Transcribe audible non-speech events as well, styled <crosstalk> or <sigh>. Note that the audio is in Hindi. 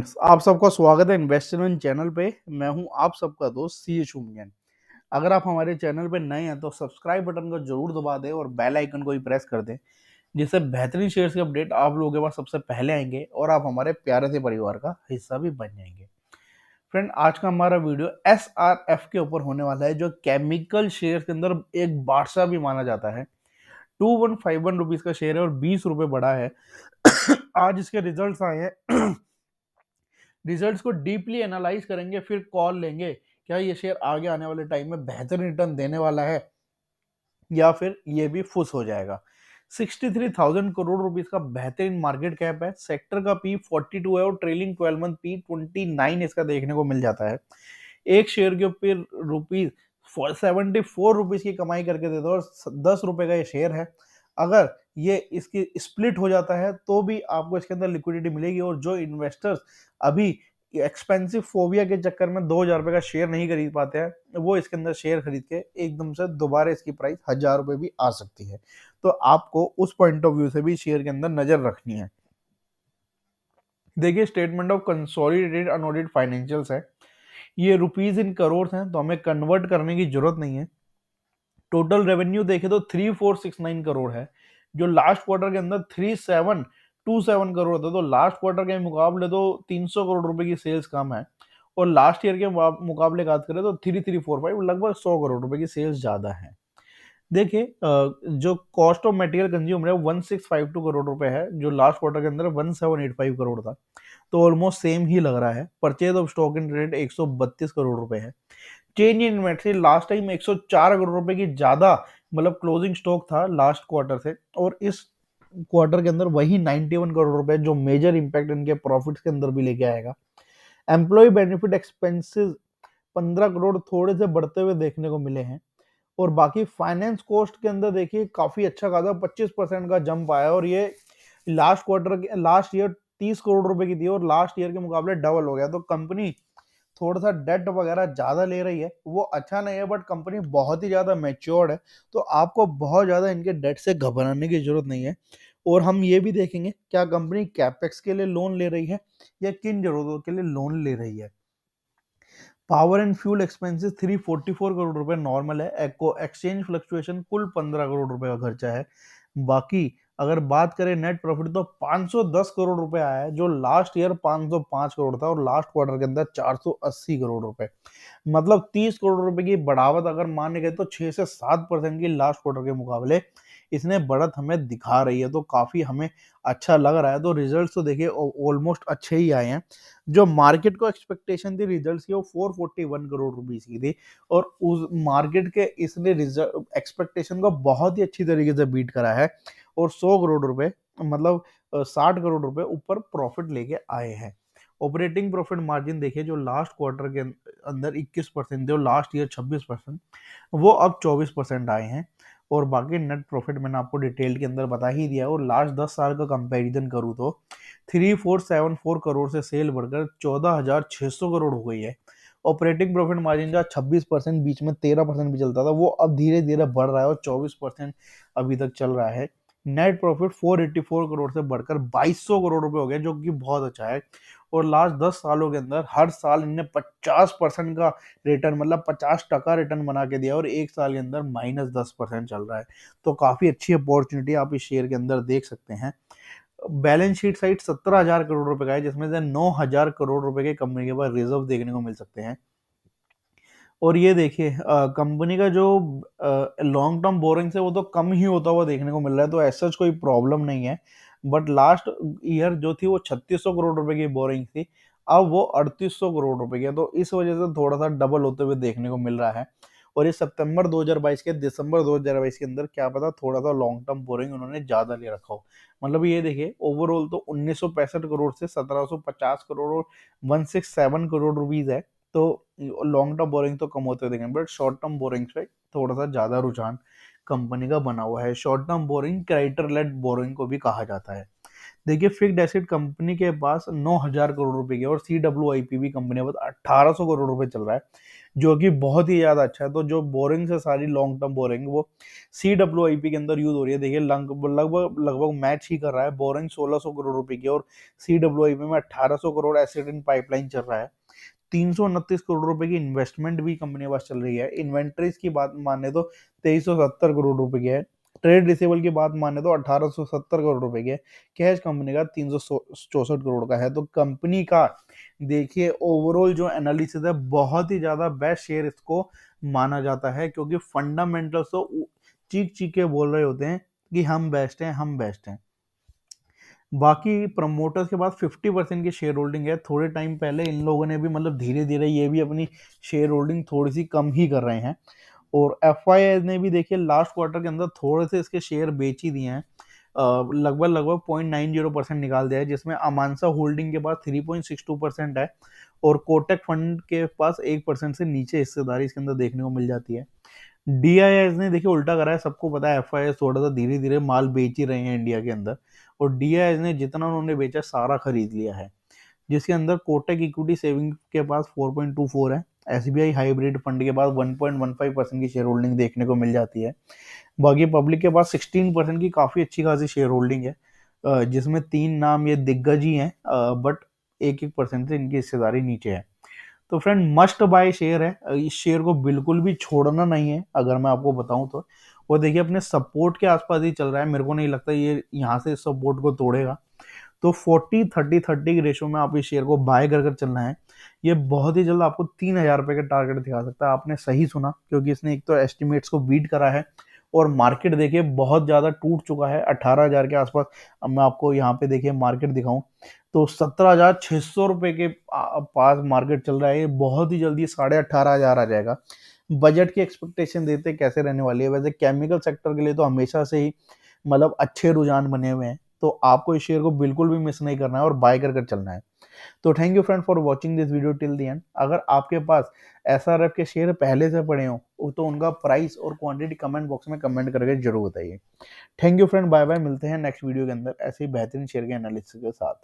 फ्रेंड्स आप सबका स्वागत है इन्वेस्टमेंट चैनल पे मैं हूं आप सबका दोस्त सी एच उमगैन अगर आप हमारे चैनल पे नए हैं तो सब्सक्राइब बटन को जरूर दबा दें और बेल आइकन को भी प्रेस कर दें जिससे बेहतरीन शेयर्स के अपडेट आप लोगों के पास सबसे पहले आएंगे और आप हमारे प्यारे से परिवार का हिस्सा भी बन जाएंगे फ्रेंड आज का हमारा वीडियो एस के ऊपर होने वाला है जो केमिकल शेयर के अंदर एक बादशाह भी माना जाता है two one five one rupees का शेयर है और बीस रुपये बढ़ा है <coughs> आज इसके रिजल्ट्स आए हैं रिजल्ट्स को डीपली एनालाइज करेंगे फिर कॉल लेंगे क्या ये शेयर आगे आने वाले टाइम में बेहतर रिटर्न देने वाला है या फिर ये भी फुस हो जाएगा 63,000 करोड़ रुपीस का बेहतरीन मार्केट कैप है सेक्टर का पी 42 है और ट्रेलिंग 12 मंथ पी 29 इसका देखने को मिल जाता है एक शेयर के ऊपर रुपीज सेवेंटी फोर रुपीज़ की कमाई करके देता है और दस रुपये का ये शेयर है अगर ये इसकी स्प्लिट हो जाता है तो भी आपको इसके अंदर लिक्विडिटी मिलेगी और जो इन्वेस्टर्स अभी एक्सपेंसिव फोबिया के चक्कर में दो हज़ार रुपए का शेयर नहीं खरीद पाते हैं वो इसके अंदर शेयर खरीद के एकदम से दोबारा इसकी प्राइस हज़ार रुपए भी आ सकती है तो आपको उस पॉइंट ऑफ व्यू से भी शेयर के अंदर नज़र रखनी है देखिए statement of consolidated unaudited financial है ये रुपीज इन करोड़ हैं तो हमें कन्वर्ट करने की जरूरत नहीं है टोटल रेवेन्यू देखे तो three four six nine crore है जो लास्ट क्वार्टर के अंदर three seven two seven crore था तो लास्ट क्वार्टर के मुकाबले तो तीन सौ करोड़ रुपए की सेल्स कम है और लास्ट ईयर के मुकाबले बात करें तो थ्री थ्री फोर फाइव लगभग सौ करोड़ रुपए की सेल्स ज़्यादा है देखिए जो कॉस्ट ऑफ मटेरियल कंज्यूम है one six five two crore रुपए है जो लास्ट क्वार्टर के अंदर one seven eight five crore था तो ऑलमोस्ट सेम ही लग रहा है purchase of stock in trade एक सौ बत्तीस करोड़ रुपए है change in inventory last time एक सौ चार करोड़ रुपए की ज़्यादा मतलब क्लोजिंग स्टॉक था लास्ट क्वार्टर से और इस क्वार्टर के अंदर वही 91 करोड़ रुपए जो मेजर इम्पैक्ट इनके प्रॉफिट्स के अंदर भी लेके आएगा एम्प्लॉय बेनिफिट एक्सपेंसेस 15 करोड़ थोड़े से बढ़ते हुए देखने को मिले हैं और बाकी फाइनेंस कॉस्ट के अंदर देखिए काफ़ी अच्छा खासा 25 परसेंट का जंप आया और ये last quarter last year 30 crore रुपए की थी और लास्ट ईयर के मुकाबले डबल हो गया तो कंपनी थोड़ा सा डेट वगैरह ज़्यादा ले रही है वो अच्छा नहीं है बट कंपनी बहुत ही ज़्यादा मेच्योर्ड है तो आपको बहुत ज़्यादा इनके डेट से घबराने की ज़रूरत नहीं है और हम ये भी देखेंगे क्या कंपनी कैपेक्स के लिए लोन ले रही है या किन जरूरतों के लिए लोन ले रही है power and fuel expenses 344 crore रुपए नॉर्मल है एक्सचेंज फ्लक्चुएशन कुल 15 करोड़ रुपए का खर्चा है बाकी अगर बात करें नेट प्रॉफिट तो 510 करोड़ रुपए आया है जो लास्ट ईयर 505 करोड़ था और लास्ट क्वार्टर के अंदर 480 करोड़ रुपए मतलब 30 करोड़ रुपए की बढ़ावत अगर माने गए तो 6 से 7 परसेंट की लास्ट क्वार्टर के मुकाबले इसने बढ़त हमें दिखा रही है तो काफ़ी हमें अच्छा लग रहा है तो रिजल्ट्स तो देखिए ऑलमोस्ट अच्छे ही आए हैं जो मार्केट को एक्सपेक्टेशन थी रिजल्ट्स की वो 441 करोड़ रुपीस की थी और उस मार्केट के इसने एक्सपेक्टेशन को बहुत ही अच्छी तरीके से बीट करा है और सौ करोड़ रुपए मतलब साठ करोड़ रुपए ऊपर प्रॉफिट लेके आए हैं ऑपरेटिंग प्रॉफिट मार्जिन देखिए जो लास्ट क्वार्टर के अं-, अंदर 21 परसेंट थे लास्ट ईयर 26 परसेंट वो अब 24 परसेंट आए हैं और बाकी नेट प्रॉफिट मैंने आपको डिटेल के अंदर बता ही दिया और लास्ट 10 साल का कंपैरिजन करूँ तो three four seven four crore से सेल बढ़कर चौदह हज़ार छः सौ करोड़ हो गई है ऑपरेटिंग प्रॉफिट मार्जिन जो छब्बीस परसेंट बीच में तेरह परसेंट भी चलता था वो अब धीरे धीरे बढ़ रहा है और चौबीस परसेंट अभी तक चल रहा है नेट प्रॉफिट 484 करोड़ से बढ़कर 2200 करोड़ रुपए हो गया जो कि बहुत अच्छा है और लास्ट दस सालों के अंदर हर साल इनने 50 परसेंट का रिटर्न मतलब 50 टका रिटर्न बना के दिया और एक साल के अंदर माइनस दस परसेंट चल रहा है तो काफ़ी अच्छी अपॉर्चुनिटी आप इस शेयर के अंदर देख सकते हैं बैलेंस शीट साइड सत्रह हज़ार करोड़ रुपए का है जिसमें से नौ हज़ार करोड़ रुपए के कंपनी के पास रिजर्व देखने को मिल सकते हैं और ये देखिए कंपनी का जो लॉन्ग टर्म बोरिंग से वो तो कम ही होता हुआ देखने को मिल रहा है तो ऐसा कोई प्रॉब्लम नहीं है बट लास्ट ईयर जो थी वो छत्तीस करोड़ रुपए की बोरिंग थी अब वो अड़तीस करोड़ रुपए की है तो इस वजह से थोड़ा सा डबल होते हुए देखने को मिल रहा है और ये सितंबर 2022 के दिसंबर 2022 के अंदर क्या पता थोड़ा सा लॉन्ग टर्म बोरिंग उन्होंने ज़्यादा ले रखा हो मतलब ये देखिए ओवरऑल तो उन्नीस करोड़ से 1750 करोड़ और 167 करोड़ रुपीज़ है तो लॉन्ग टर्म बोरिंग तो कम होते देखें बट शॉर्ट टर्म बोरिंग से थोड़ा सा ज़्यादा रुझान कंपनी का बना हुआ है शॉर्ट टर्म बोरिंग क्राइटर लेट बोरिंग को भी कहा जाता है देखिए फिक्ड एसिड कंपनी के पास नौ हजार करोड़ रुपए की और सी डब्ल्यू आई पी भी कंपनी के पास अट्ठारह सौ करोड़ रुपए चल रहा है जो कि बहुत ही ज़्यादा अच्छा है तो जो बोरिंग से सारी लॉन्ग टर्म बोरिंग वो सी डब्ल्यू आई पी के अंदर यूज़ हो रही है देखिए लगभग लगभग मैच ही कर रहा है बोरिंग सोलह सौ करोड़ रुपए की और सी डब्ल्यू आई पी में अट्ठारह सौ करोड़ एसिड इन पाइपलाइन चल रहा है तीन करोड़ रुपए की इन्वेस्टमेंट भी कंपनी के पास चल रही है इन्वेंट्रीज की बात माने तो तेईस करोड़ रुपए की है ट्रेड रिसेबल की बात माने तो 1870 करोड़ रुपए की है कैश कंपनी का तीन करोड़ का है तो कंपनी का देखिए ओवरऑल जो एनालिसिस है बहुत ही ज़्यादा बेस्ट शेयर इसको माना जाता है क्योंकि फंडामेंटल्स तो चीख चीख के बोल रहे होते हैं कि हम बेस्ट हैं हम बेस्ट हैं बाकी प्रमोटर्स के पास 50 परसेंट की शेयर होल्डिंग है थोड़े टाइम पहले इन लोगों ने भी मतलब धीरे धीरे ये भी अपनी शेयर होल्डिंग थोड़ी सी कम ही कर रहे हैं और एफ ने भी देखिए लास्ट क्वार्टर के अंदर थोड़े से इसके शेयर बेच ही दिए हैं लगभग लगभग पॉइंट नाइन जीरो परसेंट निकाल दिया है जिसमें अमानसा होल्डिंग के पास three point six two percent है और कोटेक फंड के पास एक परसेंट से नीचे हिस्सेदारी इसके अंदर देखने को मिल जाती है डी ने देखिए उल्टा करा है सबको पता है एफ थोड़ा सा धीरे धीरे माल बेच ही रहे हैं इंडिया के अंदर और डी ने जितना उन्होंने बेचा सारा खरीद लिया है जिसके अंदर कोटेक इक्विटी सेविंग के पास 4.24 है एस हाइब्रिड फंड के पास 1.15 परसेंट की शेयर होल्डिंग देखने को मिल जाती है बाकी पब्लिक के पास 16 परसेंट की काफ़ी अच्छी खासी शेयर होल्डिंग है जिसमें तीन नाम ये दिग्गज ही हैं बट एक एक परसेंट से इनकी हिस्सेदारी नीचे है तो फ्रेंड मस्ट बाय शेयर है इस शेयर को बिल्कुल भी छोड़ना नहीं है अगर मैं आपको बताऊं तो वो देखिए अपने सपोर्ट के आसपास ही चल रहा है मेरे को नहीं लगता ये यहाँ से सपोर्ट को तोड़ेगा तो 40 30 30 के रेशो में आप इस शेयर को बाय कर कर चलना है ये बहुत ही जल्द आपको तीन हज़ार रुपये का टारगेट दिखा सकता है आपने सही सुना क्योंकि इसने एक तो एस्टिमेट्स को बीट करा है और मार्केट देखिए बहुत ज़्यादा टूट चुका है अट्ठारह हज़ार के आसपास अब मैं आपको यहाँ पे देखिए मार्केट दिखाऊं तो सत्रह हज़ार छः सौ रुपये के पास मार्केट चल रहा है ये बहुत ही जल्दी साढ़े अट्ठारह हज़ार आ जाएगा बजट की एक्सपेक्टेशन देते कैसे रहने वाली है वैसे केमिकल सेक्टर के लिए तो हमेशा से ही मतलब अच्छे रुझान बने हुए हैं तो आपको इस शेयर को बिल्कुल भी मिस नहीं करना है और बाय कर कर चलना है तो thank you friend for watching this video till the end अगर आपके पास एस के शेयर पहले से पड़े हों तो उनका प्राइस और क्वांटिटी कमेंट बॉक्स में कमेंट करके जरूर बताइए thank you friend bye bye मिलते हैं नेक्स्ट वीडियो के अंदर ऐसे ही बेहतरीन शेयर के एनालिसिस के साथ